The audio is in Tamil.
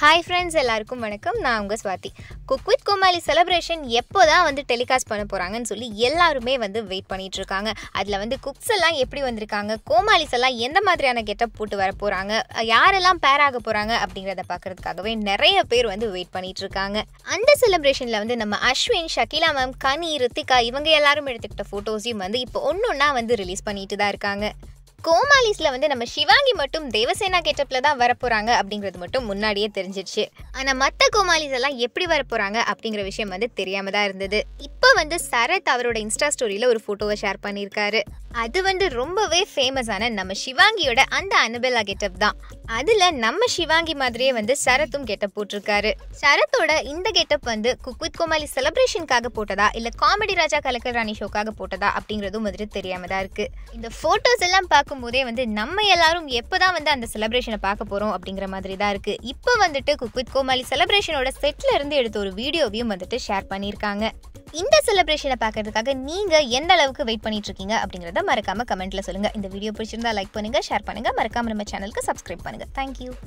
ஹாய் ஃப்ரெண்ட்ஸ் எல்லாருக்கும் வணக்கம் நான் உங்கள் Swathi cook with Comali celebration எப்போ தான் வந்து டெலிகாஸ்ட் பண்ண போகிறாங்கன்னு சொல்லி எல்லாருமே வந்து வெயிட் பண்ணிகிட்டு இருக்காங்க அதில் வந்து குக்ஸ் எல்லாம் எப்படி வந்திருக்காங்க கோமாளிஸ் எல்லாம் எந்த மாதிரியான கெட்டப் போட்டு வர போகிறாங்க யாரெல்லாம் பேர் ஆக போகிறாங்க அப்படிங்கிறத பார்க்குறதுக்காகவே நிறைய பேர் வந்து வெயிட் பண்ணிகிட்டு இருக்காங்க அந்த செலப்ரேஷனில் வந்து நம்ம அஸ்வின் ஷக்கீலா மேம் கனி ரித்திகா இவங்க எல்லாரும் எடுத்துக்கிட்ட ஃபோட்டோஸையும் வந்து இப்போ ஒன்று ஒன்றா வந்து ரிலீஸ் பண்ணிட்டு தான் இருக்காங்க கோமாலிஸ்ல வந்து நம்ம சிவாங்கி மட்டும் தேவசேனா கேட்டப்ல தான் வரப்போகிறாங்க அப்படிங்கிறது மட்டும் முன்னாடியே தெரிஞ்சிருச்சு ஆனால் மற்ற கோமாலிஸ் எல்லாம் எப்படி வரப்போகிறாங்க அப்படிங்கிற விஷயம் வந்து தெரியாமல் தான் இருந்தது இப்போ வந்து சரத் அவரோட இன்ஸ்டா ஸ்டோரியில் ஒரு ஃபோட்டோவை ஷேர் பண்ணியிருக்காரு அது வந்து ரொம்பவே ஃபேமஸான நம்ம சிவாங்கியோட அந்த அனுபலா கெட்டப் தான் அதில் நம்ம சிவாங்கி மாதிரியே வந்து சரத்தும் கெட்டப் போட்டிருக்காரு சரத்தோட இந்த கெட்டப் வந்து குக்வித் கோமாலி செலிப்ரேஷனுக்காக போட்டதா இல்லை காமெடி ராஜா கலக்கல் ராணி ஷோக்காக போட்டதா அப்படிங்கிறதும் வந்துட்டு தெரியாமல் தான் இருக்குது இந்த ஃபோட்டோஸ் எல்லாம் பார்க்க பார்க்கும்போதே வந்து நம்ம எல்லாரும் எப்போ தான் வந்து அந்த செலப்ரேஷனை பார்க்க போகிறோம் அப்படிங்கிற மாதிரி தான் இருக்கு இப்போ வந்துட்டு குக் வித் கோமாளி செலப்ரேஷனோட செட்ல இருந்து எடுத்த ஒரு வீடியோவையும் வந்துட்டு ஷேர் பண்ணியிருக்காங்க இந்த செலப்ரேஷனை பார்க்கறதுக்காக நீங்க எந்த அளவுக்கு வெயிட் பண்ணிட்டு இருக்கீங்க அப்படிங்கிறத மறக்காம கமெண்ட்ல சொல்லுங்க இந்த வீடியோ பிடிச்சிருந்தா லைக் பண்ணுங்க ஷேர் பண்ணுங்க மறக்காம நம்ம சேனலுக்கு சப்ஸ்கிரைப் பண்ணுங்க தேங்க்யூ